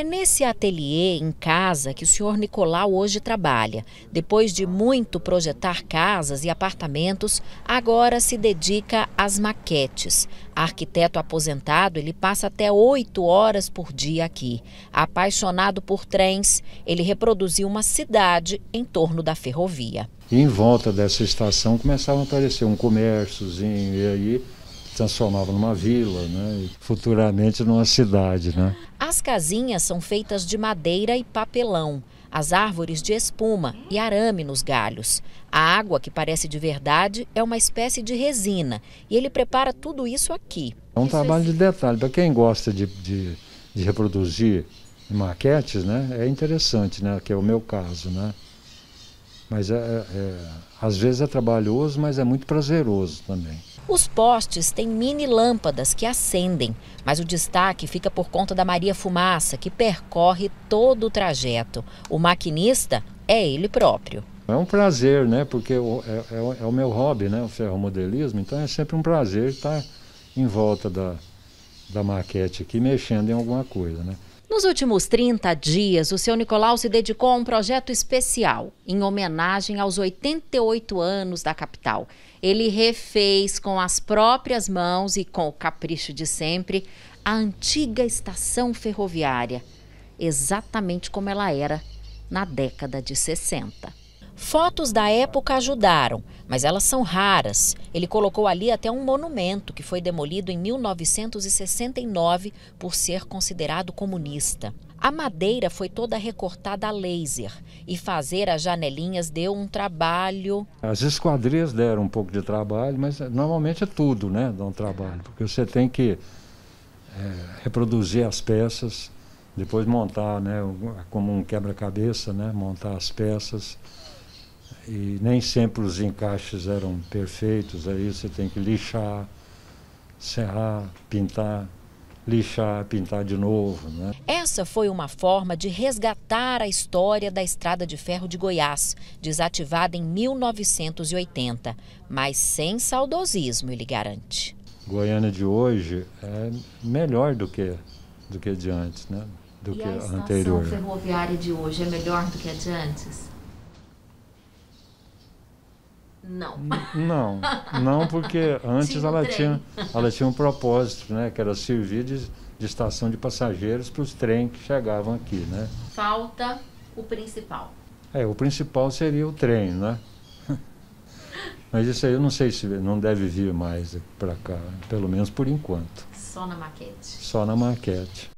É nesse ateliê em casa que o senhor Nicolau hoje trabalha. Depois de muito projetar casas e apartamentos, agora se dedica às maquetes. Arquiteto aposentado, ele passa até oito horas por dia aqui. Apaixonado por trens, ele reproduziu uma cidade em torno da ferrovia. em volta dessa estação começava a aparecer um comérciozinho e aí transformava numa vila, né? E futuramente numa cidade, né? As casinhas são feitas de madeira e papelão, as árvores de espuma e arame nos galhos. A água, que parece de verdade, é uma espécie de resina e ele prepara tudo isso aqui. É um é trabalho de detalhe. Para quem gosta de, de, de reproduzir maquetes, né? É interessante, né? Que é o meu caso, né? Mas é, é, é, às vezes é trabalhoso, mas é muito prazeroso também. Os postes têm mini lâmpadas que acendem, mas o destaque fica por conta da Maria Fumaça, que percorre todo o trajeto. O maquinista é ele próprio. É um prazer, né? Porque é, é, é o meu hobby, né? O ferromodelismo. Então é sempre um prazer estar em volta da, da maquete aqui, mexendo em alguma coisa, né? Nos últimos 30 dias, o seu Nicolau se dedicou a um projeto especial em homenagem aos 88 anos da capital. Ele refez com as próprias mãos e com o capricho de sempre a antiga estação ferroviária, exatamente como ela era na década de 60. Fotos da época ajudaram, mas elas são raras. Ele colocou ali até um monumento que foi demolido em 1969 por ser considerado comunista. A madeira foi toda recortada a laser e fazer as janelinhas deu um trabalho. As esquadrias deram um pouco de trabalho, mas normalmente é tudo, né? Dá um trabalho, porque você tem que é, reproduzir as peças, depois montar, né? Como um quebra-cabeça, né? Montar as peças e nem sempre os encaixes eram perfeitos, aí você tem que lixar, serrar, pintar, lixar, pintar de novo. Né? Essa foi uma forma de resgatar a história da Estrada de Ferro de Goiás, desativada em 1980, mas sem saudosismo, ele garante. Goiânia de hoje é melhor do que, do que de antes, né? do e que a anterior. A ferroviária de hoje é melhor do que a de antes? Não. Não, não porque antes tinha um ela, tinha, ela tinha um propósito, né? Que era servir de, de estação de passageiros para os trens que chegavam aqui, né? Falta o principal. É, o principal seria o trem, né? Mas isso aí eu não sei se não deve vir mais para cá, pelo menos por enquanto. Só na maquete. Só na maquete.